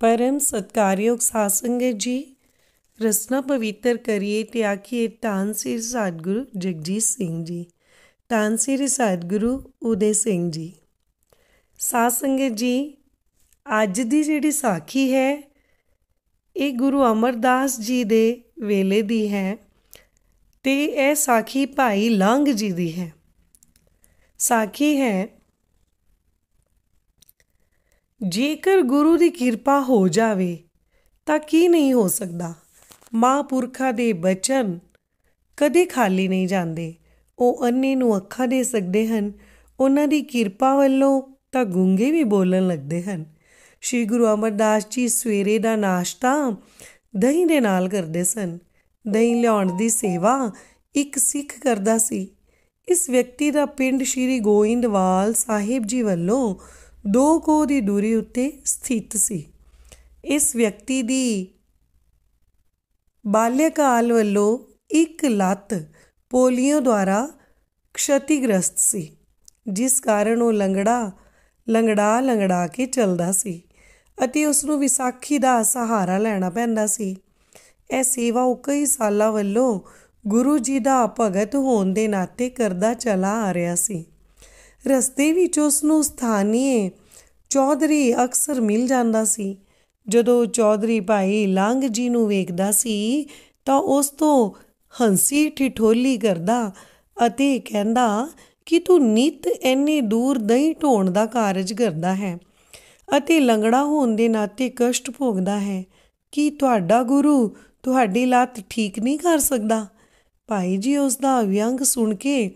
ਪਰਮ ਸਤਕਾਰਯੋਗ ਸਾਸੰਗ ਜੀ ਰਸਨਾ ਪਵਿੱਤਰ ਕਰੀਏ ਤੇ ਆਖੀਏ ਤਾਂਸੀਰ ਸਤਗੁਰੂ ਜਗਜੀਤ ਸਿੰਘ ਜੀ ਤਾਂਸੀਰ ਸਤਗੁਰੂ ਉਦੇ ਸਿੰਘ ਜੀ ਸਾਸੰਗ ਜੀ ਅੱਜ ਦੀ ਜਿਹੜੀ ਸਾਖੀ ਹੈ ਇਹ ਗੁਰੂ ਅਮਰਦਾਸ ਜੀ ਦੇ ਵੇਲੇ ਦੀ ਹੈ ਤੇ ਇਹ ਸਾਖੀ ਭਾਈ ਲੰਗ ਜੀ ਦੀ ਹੈ ਸਾਖੀ ਹੈ ਜੇਕਰ ਗੁਰੂ ਦੀ ਕਿਰਪਾ ਹੋ ਜਾਵੇ ਤਾਂ ਕੀ ਨਹੀਂ ਹੋ ਸਕਦਾ ਮਹਾਂਪੁਰਖਾਂ ਦੇ ਬਚਨ ਕਦੇ ਖਾਲੀ ਨਹੀਂ ਜਾਂਦੇ ਉਹ ਅੰਨੇ ਨੂੰ ਅੱਖਾਂ ਦੇ ਸਕਦੇ ਹਨ ਉਹਨਾਂ ਦੀ ਕਿਰਪਾ ਵੱਲੋਂ ਤਾਂ ਗੁੰਗੇ ਵੀ ਬੋਲਣ ਲੱਗਦੇ ਹਨ ਸ਼੍ਰੀ ਗੁਰੂ ਅਮਰਦਾਸ ਜੀ ਸਵੇਰੇ ਦਾ ਨਾਸ਼ਤਾ ਦਹੀਂ ਦੇ ਨਾਲ ਕਰਦੇ ਸਨ ਦਹੀਂ ਲਿਆਉਣ ਦੀ ਸੇਵਾ ਇੱਕ ਸਿੱਖ ਕਰਦਾ ਸੀ ਇਸ ਵਿਅਕਤੀ ਦਾ ਪਿੰਡ ਸ਼੍ਰੀ ਗੋਇੰਦਵਾਲ ਸਾਹਿਬ ਜੀ ਵੱਲੋਂ ਦੋ ਕੋ ਦੀ ਦੂਰੀ ਉੱਤੇ ਸਥਿਤ ਸੀ ਇਸ ਵਿਅਕਤੀ ਦੀ ਬਾਲਯਕਾਲ ਵੱਲੋਂ ਇੱਕ ਲੱਤ ਪੋਲੀਓ ਦੁਆਰਾ ਖਤੀਗ੍ਰਸਤ ਸੀ ਜਿਸ ਕਾਰਨ ਉਹ ਲੰਗੜਾ ਲੰਗੜਾ ਲੰਗੜਾ ਕੇ ਚੱਲਦਾ ਸੀ ਅਤੇ ਉਸ ਨੂੰ ਵਿਸਾਖੀ ਦਾ ਸਹਾਰਾ ਲੈਣਾ ਪੈਂਦਾ ਸੀ ਇਹ ਸੇਵਾ ਉਹ ਕਈ ਸਾਲਾਂ ਵੱਲੋਂ ਗੁਰੂ ਜੀ ਦਾ ਭਗਤ ਹੋਣ ਦੇ ਨਾਤੇ ਕਰਦਾ ਚਲਾ ਆ ਰਿਹਾ ਸੀ ਰਸਤੇ ਵਿੱਚ ਉਸ ਨੂੰ ਸਥਾਨੀਏ ਚੌਧਰੀ ਅਕਸਰ ਮਿਲ ਜਾਂਦਾ ਸੀ ਜਦੋਂ ਚੌਧਰੀ ਭਾਈ ਲੰਗ ਜੀ ਨੂੰ ਵੇਖਦਾ ਸੀ ਤਾਂ ਉਸ ਤੋਂ ਹੰਸੀ ਠਿਠੋਲੀ ਕਰਦਾ ਅਤੇ ਕਹਿੰਦਾ ਕਿ ਤੂੰ ਨਿਤ ਐਨੇ ਦੂਰ ਦਹੀਂ ਢੋਣ ਦਾ ਕਾਰਜ ਕਰਦਾ ਹੈ ਅਤੇ ਲੰਗੜਾ ਹੋਣ ਦੇ ਨਾਤੇ ਕਸ਼ਟ ਭੋਗਦਾ ਹੈ ਕਿ ਤੁਹਾਡਾ ਗੁਰੂ ਤੁਹਾਡੀ ਲਾਤ ਠੀਕ ਨਹੀਂ ਕਰ ਸਕਦਾ ਭਾਈ ਜੀ ਉਸ ਦਾ ਵਿਅੰਗ ਸੁਣ ਕੇ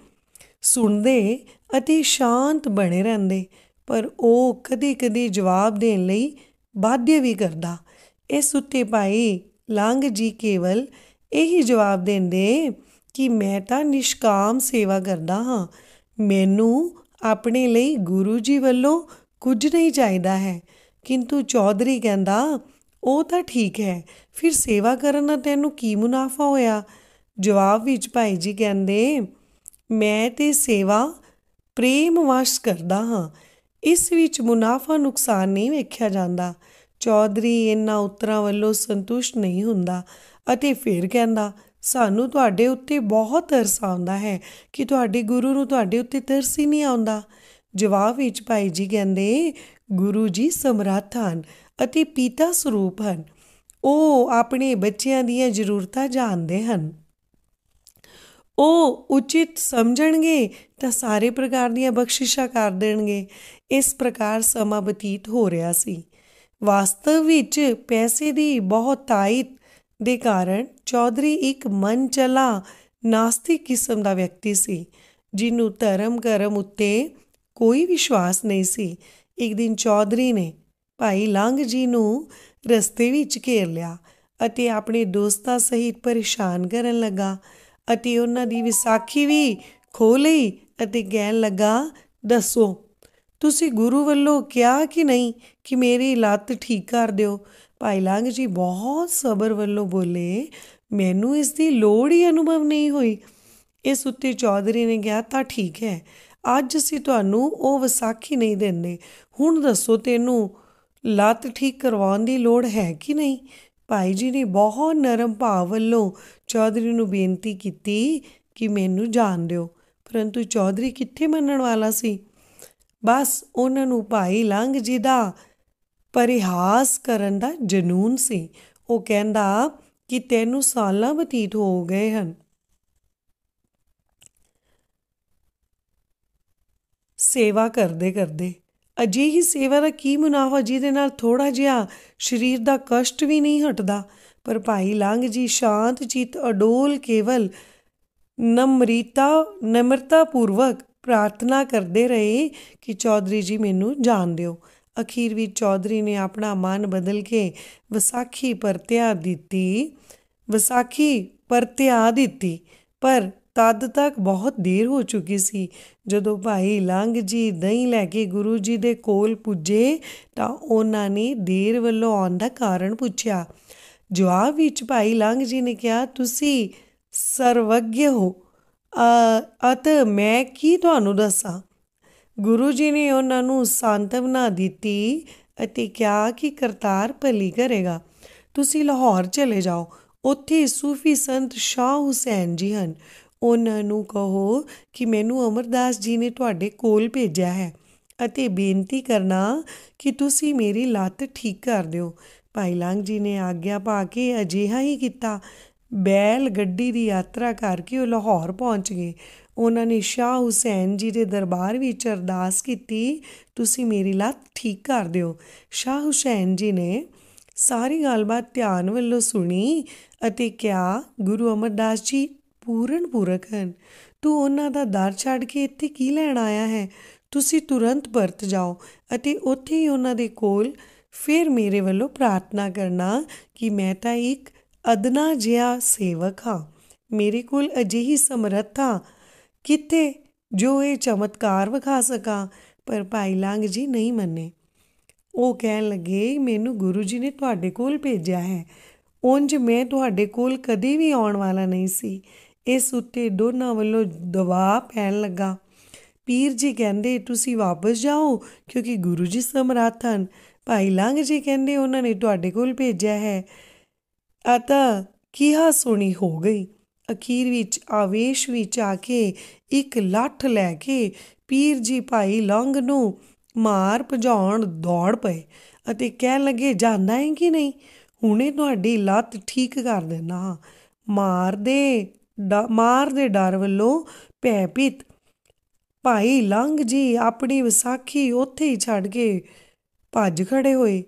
ਸੁਣਦੇ ਅਤੇ ਸ਼ਾਂਤ ਬਣੇ ਰਹਿੰਦੇ ਪਰ ਉਹ ਕਦੇ-ਕਦੇ ਜਵਾਬ ਦੇਣ ਲਈ ਬਾਧਯ ਵੀ ਕਰਦਾ ਇਸ ਉੱਤੇ ਭਾਈ ਲੰਗ ਜੀ ਕੇਵਲ ਇਹੀ ਜਵਾਬ ਦਿੰਦੇ ਕਿ ਮੈਂ ਤਾਂ ਨਿਸ਼ਕਾਮ ਸੇਵਾ ਕਰਦਾ ਹਾਂ ਮੈਨੂੰ ਆਪਣੇ ਲਈ ਗੁਰੂ ਜੀ ਵੱਲੋਂ ਕੁਝ ਨਹੀਂ ਚਾਹੀਦਾ ਹੈ ਕਿੰਤੂ ਚੌਧਰੀ ਕਹਿੰਦਾ ਉਹ ਤਾਂ ਠੀਕ ਹੈ ਫਿਰ ਸੇਵਾ ਕਰਨ ਨਾਲ ਤੈਨੂੰ ਕੀ ਮੁਨਾਫਾ ਹੋਇਆ ਜਵਾਬ ਵਿੱਚ ਭਾਈ ਜੀ ਕਹਿੰਦੇ ਮੈਂ ਤੇ ਸੇਵਾ ਪ੍ਰੇਮ ਵਾਸ ਕਰਦਾ ਹਾਂ ਇਸ ਵਿੱਚ ਮੁਨਾਫਾ ਨੁਕਸਾਨ ਨਹੀਂ ਵੇਖਿਆ ਜਾਂਦਾ ਚੌਧਰੀ ਇਹਨਾਂ ਉੱਤਰਾਂ ਵੱਲੋਂ ਸੰਤੁਸ਼ਟ ਨਹੀਂ ਹੁੰਦਾ ਅਤੇ ਫਿਰ ਕਹਿੰਦਾ ਸਾਨੂੰ ਤੁਹਾਡੇ ਉੱਤੇ ਬਹੁਤ ਤਰਸ ਆਉਂਦਾ ਹੈ ਕਿ ਤੁਹਾਡੇ ਗੁਰੂ ਨੂੰ ਤੁਹਾਡੇ ਉੱਤੇ ਤਰਸ ਹੀ ਨਹੀਂ ਆਉਂਦਾ ਜਵਾਬ ਵਿੱਚ ਭਾਈ ਜੀ ਕਹਿੰਦੇ ਗੁਰੂ ਜੀ ਸਮਰੱਥ ਹਨ ਅਤੇ ਪਿਤਾ ਸਰੂਪ ਹਨ ਉਹ ਆਪਣੇ ਬੱਚਿਆਂ ਦੀਆਂ ਜ਼ਰੂਰਤਾਂ ਜਾਣਦੇ ਹਨ ਉਹ ਉਚਿਤ ਸਮਝਣਗੇ ਤਾਂ ਸਾਰੇ ਪ੍ਰਕਾਰ ਦੀਆਂ ਬਖਸ਼ਿਸ਼ਾਂ ਕਰ ਦੇਣਗੇ ਇਸ ਪ੍ਰਕਾਰ ਸਮਾਂ ਬਤੀਤ ਹੋ ਰਿਹਾ ਸੀ ਵਾਸਤਵ ਵਿੱਚ ਪੈਸੇ ਦੀ ਬਹੁਤ ਤਾਇਤ ਦੇ ਕਾਰਨ ਚੌਧਰੀ ਇੱਕ ਮਨ ਚਲਾ ਨਾਸਤਿਕ ਕਿਸਮ ਦਾ ਵਿਅਕਤੀ ਸੀ ਜਿਹਨੂੰ ਧਰਮ ਕਰਮ ਉੱਤੇ ਕੋਈ ਵਿਸ਼ਵਾਸ ਨਹੀਂ ਸੀ ਇੱਕ ਦਿਨ ਚੌਧਰੀ ਨੇ ਭਾਈ ਲੰਗ ਜੀ ਨੂੰ ਰਸਤੇ ਵਿੱਚ ਘੇਰ ਲਿਆ ਅਤੇ ਆਪਣੇ ਦੋਸਤਾਂ ਸਹਿਤ ਪਰੇਸ਼ਾਨ ਕਰਨ ਲੱਗਾ ਅਤੇ ਉਹਨਾਂ ਦੀ ਵਿਸਾਖੀ ਵੀ ਖੋ ਲਈ ਅਤੇ ਗੈਨ ਲਗਾ ਦੱਸੋ ਤੁਸੀਂ ਗੁਰੂ ਵੱਲੋਂ ਕਿਹਾ ਕਿ ਨਹੀਂ ਕਿ ਮੇਰੀ ਲੱਤ ਠੀਕ ਕਰ ਦਿਓ ਭਾਈ ਲੰਗ ਜੀ ਬਹੁਤ ਸਬਰ ਵੱਲੋਂ ਬੋਲੇ ਮੈਨੂੰ ਇਸ ਦੀ ਲੋੜ ਹੀ ਅਨੁਭਵ ਨਹੀਂ ਹੋਈ ਇਸ ਉੱਤੇ ਚੌਧਰੀ ਨੇ ਕਿਹਾ ਤਾਂ ਠੀਕ ਹੈ ਅੱਜ ਅਸੀਂ ਤੁਹਾਨੂੰ ਉਹ ਵਿਸਾਖੀ ਨਹੀਂ ਦਿੰਦੇ ਹੁਣ ਦੱਸੋ ਤੈਨੂੰ ਲੱਤ ਠੀਕ ਕਰਵਾਉਣ ਦੀ ਲੋੜ ਹੈ ਕਿ ਨਹੀਂ ਭਾਈ ਜੀ ਨੇ ਬਹੁਤ ਨਰਮ ਭਾਵ ਵੱਲੋਂ ਚੌਧਰੀ ਨੂੰ ਬੇਨਤੀ ਕੀਤੀ ਕਿ ਮੈਨੂੰ ਜਾਣ ਦਿਓ ਪਰੰਤੂ ਚੌਧਰੀ ਕਿੱਥੇ ਮੰਨਣ ਵਾਲਾ ਸੀ ਬਸ ਉਹਨਾਂ ਨੂੰ ਭਾਈ ਲੰਗ ਜੀ ਦਾ ਪਰਿਹਾਸ ਕਰਨ ਦਾ ਜਨੂਨ ਸੀ ਉਹ ਕਹਿੰਦਾ ਕਿ ਤੈਨੂੰ ਸਾਲਾਂ ਬਤੀਤ ਹੋ ਗਏ ਹਨ ਸੇਵਾ ਕਰਦੇ ਕਰਦੇ ਅਜੇ ਹੀ ਸੇਵਾ ਦਾ ਕੀ ਮੁਨਾਫਾ ਜਿਹਦੇ ਨਾਲ ਥੋੜਾ ਜਿਹਾ ਸਰੀਰ ਦਾ ਕਸ਼ਟ ਵੀ ਨਹੀਂ ਹਟਦਾ ਪਰ ਭਾਈ ਲੰਗ ਜੀ ਸ਼ਾਂਤ ਚਿਤ ਅਡੋਲ ਕੇਵਲ ਨਮਰੀਤਾ ਨਮਰਤਾ ਪੂਰਵਕ ਪ੍ਰਾਰਥਨਾ ਕਰਦੇ ਰਹੇ ਕਿ ਚੌਧਰੀ ਜੀ ਮੈਨੂੰ ਜਾਣ ਦਿਓ ਅਖੀਰ ਵਿੱਚ ਚੌਧਰੀ ਨੇ ਆਪਣਾ ਮਨ ਬਦਲ ਕੇ ਵਿਸਾਖੀ ਪਰਤਿਆ ਦਿੱਤੀ ਵਿਸਾਖੀ ਪਰਤਿਆ ਦਿੱਤੀ ਪਰ ਤਦ ਤੱਕ ਬਹੁਤ ਦੇਰ ਹੋ ਚੁੱਕੀ ਸੀ ਜਦੋਂ ਭਾਈ ਲੰਗ ਜੀ ਦਹੀਂ ਲੈ ਕੇ ਗੁਰੂ ਜੀ ਦੇ ਕੋਲ ਪੁੱਜੇ ਤਾਂ ਉਹਨਾਂ ਨੇ ਦੇਰ ਵੱਲੋਂ ਆਉਣ ਦਾ ਕਾਰਨ ਪੁੱਛਿਆ ਜਵਾਬ ਵਿੱਚ ਭਾਈ ਲੰਗ ਜੀ ਨੇ ਕਿਹਾ ਤੁਸੀਂ ਸਰਵਗਯ ਹੋ ਅਤ ਮੈਂ ਕੀ ਤੁਹਾਨੂੰ ਦੱਸਾਂ ਗੁਰੂ ਜੀ ਨੇ ਉਹਨਾਂ ਨੂੰ ਸਾਂਤਵਨਾ ਦਿੱਤੀ ਅਤੇ ਕਿਹਾ ਕਿ ਕਰਤਾਰ ਭਲੀ ਕਰੇਗਾ ਤੁਸੀਂ ਲਾਹੌਰ ਚਲੇ ਜਾਓ ਉੱਥੇ ਸੂਫੀ ਸੰਤ ਸ਼ਾਹ ਹੁਸੈਨ ਜੀ ਹਨ ਉਹਨਾਂ ਨੂੰ ਕਹੋ ਕਿ ਮੈਨੂੰ ਅਮਰਦਾਸ ਜੀ ਨੇ ਤੁਹਾਡੇ ਕੋਲ ਭੇਜਿਆ ਹੈ ਅਤੇ ਬੇਨਤੀ ਕਰਨਾ ਕਿ ਤੁਸੀਂ ਮੇਰੀ ਲੱਤ ਠੀਕ ਕਰ ਦਿਓ ਭਾਈ ਲੰਗ ਜੀ ਨੇ ਆਗਿਆ ਪਾ ਕੇ ਅਜਿਹਾ ਹੀ ਕੀਤਾ ਬੈਲ ਗੱਡੀ ਦੀ ਯਾਤਰਾ ਕਰਕੇ ਉਹ ਲਾਹੌਰ ਪਹੁੰਚ ਗਏ ਉਹਨਾਂ ਨੇ ਸ਼ਾਹ ਹੁਸੈਨ ਜੀ ਦੇ ਦਰਬਾਰ ਵਿੱਚ ਅਰਦਾਸ ਕੀਤੀ ਤੁਸੀਂ ਮੇਰੀ ਲੱਤ ਠੀਕ ਕਰ ਦਿਓ ਸ਼ਾਹ ਹੁਸੈਨ ਜੀ ਨੇ ਸਾਰੀ ਗੱਲਬਾਤ ਧਿਆਨ ਵੱਲੋਂ ਸੁਣੀ ਅਤੇ ਕਿਹਾ ਗੁਰੂ ਅਮਰਦਾਸ ਜੀ ਪੂਰਨ ਪੁਰਖ ਹਨ ਤੂੰ ਉਹਨਾਂ ਦਾ ਦਰ ਛੱਡ ਕੇ ਇੱਥੇ ਕੀ ਲੈਣ ਆਇਆ ਹੈ ਤੁਸੀਂ ਤੁਰੰਤ ਵਰਤ ਜਾਓ ਅਤੇ ਉੱਥੇ ਹੀ ਉਹਨਾਂ ਦੇ ਕੋਲ ਫਿਰ ਮੇਰੇ ਵੱਲੋਂ ਪ੍ਰਾਰਥਨਾ ਕਰਨਾ ਕਿ ਮੈਂ ਤਾਂ ਇੱਕ ਅਦਨਾ ਜਿਹਾ ਸੇਵਕ ਹਾਂ ਮੇਰੇ ਕੋਲ ਅਜਿਹੀ ਸਮਰੱਥਾ ਕਿਤੇ ਜੋ ਇਹ ਚਮਤਕਾਰ ਵਿਖਾ ਸਕਾਂ ਪਰ ਭਾਈ ਲੰਗ ਜੀ ਨਹੀਂ ਮੰਨੇ ਉਹ ਕਹਿਣ ਲੱਗੇ ਮੈਨੂੰ ਗੁਰੂ ਜੀ ਨੇ ਤੁਹਾਡੇ ਕੋਲ ਭੇਜਿਆ ਹੈ ਉੰਜ ਮੈਂ ਤੁਹਾਡੇ ਕੋਲ ਕਦੇ ਵੀ ਆਉਣ ਵਾਲਾ ਨਹੀਂ ਸੀ ਇਸ ਉੱਤੇ ਦੋਨਾਂ ਵੱਲੋਂ ਦਬਾਅ ਪੈਣ ਲੱਗਾ ਪੀਰ ਜੀ ਕਹਿੰਦੇ ਤੁਸੀਂ ਵਾਪਸ ਜਾਓ ਕਿਉਂਕਿ ਗੁਰੂ ਜੀ ਸਮਰਾਥਨ ਭਾਈ ਲੰਗ ਜੀ ਕਹਿੰਦੇ ਉਹਨਾਂ ਨੇ ਤੁਹਾਡੇ ਕੋਲ ਭੇਜਿਆ ਹੈ ਆ ਤਾਂ ਕੀਹਾ ਸੁਣੀ ਹੋ ਗਈ ਅਖੀਰ ਵਿੱਚ ਆਵੇਸ਼ ਵਿੱਚ ਆ ਕੇ ਇੱਕ ਲੱਠ ਲੈ ਕੇ ਪੀਰ ਜੀ ਭਾਈ ਲੰਗ ਨੂੰ ਮਾਰ ਭਜਾਉਣ ਦੌੜ ਪਏ ਅਤੇ ਕਹਿਣ ਲੱਗੇ ਜਾਂਦਾ ਹੈ ਕਿ ਨਹੀਂ ਹੁਣੇ ਤੁਹਾਡੀ ਲੱਤ ਠੀਕ ਕਰ ਦੇਣਾ ਮਾਰ ਦੇ ਮਾਰ ਦੇ ਡਰ ਵੱਲੋਂ ਭੈਪਿਤ ਭਾਈ ਲੰਗ ਜੀ ਆਪਣੀ ਵਿਸਾਖੀ ਉੱਥੇ ਹੀ ਛੱਡ ਕੇ ਭੱਜ ਖੜੇ ਹੋਏ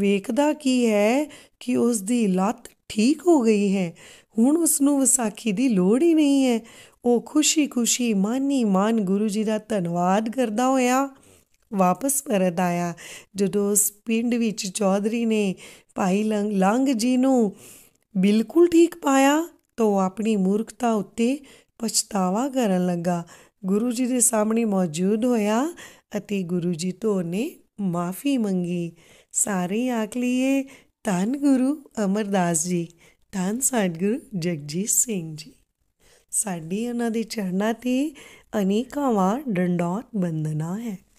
ਵੇਖਦਾ ਕੀ ਹੈ ਕਿ ਉਸ ਦੀ ਲੱਤ ਠੀਕ ਹੋ ਗਈ ਹੈ ਹੁਣ ਉਸ ਨੂੰ ਵਿਸਾਖੀ ਦੀ ਲੋੜ ਹੀ ਨਹੀਂ ਹੈ ਉਹ ਖੁਸ਼ੀ-ਖੁਸ਼ੀ ਮਾਨੀ ਮਾਨ ਗੁਰੂ ਜੀ ਦਾ ਧੰਨਵਾਦ ਕਰਦਾ ਹੋਇਆ ਵਾਪਸ ਪਰਤ ਆਇਆ ਜਦੋਂ ਉਸ ਪਿੰਡ ਵਿੱਚ ਚੌਧਰੀ ਨੇ ਭਾਈ ਲੰਗ ਜੀ ਨੂੰ ਬਿਲਕੁਲ ਠੀਕ ਪਾਇਆ ਤਾਂ ਆਪਣੀ ਮੂਰਖਤਾ ਉੱਤੇ ਪਛਤਾਵਾ ਕਰਨ ਲੱਗਾ ਗੁਰੂ ਜੀ ਦੇ ਸਾਹਮਣੇ ਮੌਜੂਦ ਹੋਇਆ ਅਤੇ ਗੁਰੂ ਜੀ ਤੋਂ ਨੇ ਮਾਫੀ ਮੰਗੀ ਸਾਰੇ ਆਖ ਲਈਏ ਧੰਨ ਗੁਰੂ ਅਮਰਦਾਸ ਜੀ ਧੰਨ ਗੁਰੂ ਜਗਜੀਤ ਸਿੰਘ ਜੀ ਸਾਡੀ ਉਹਨਾਂ ਦੀ ਚਰਨਾਂ ਤੇ ਅਨੇਕਾਂ ਵਾਰ ਡੰਡੌਤ ਬੰਦਨਾ ਹੈ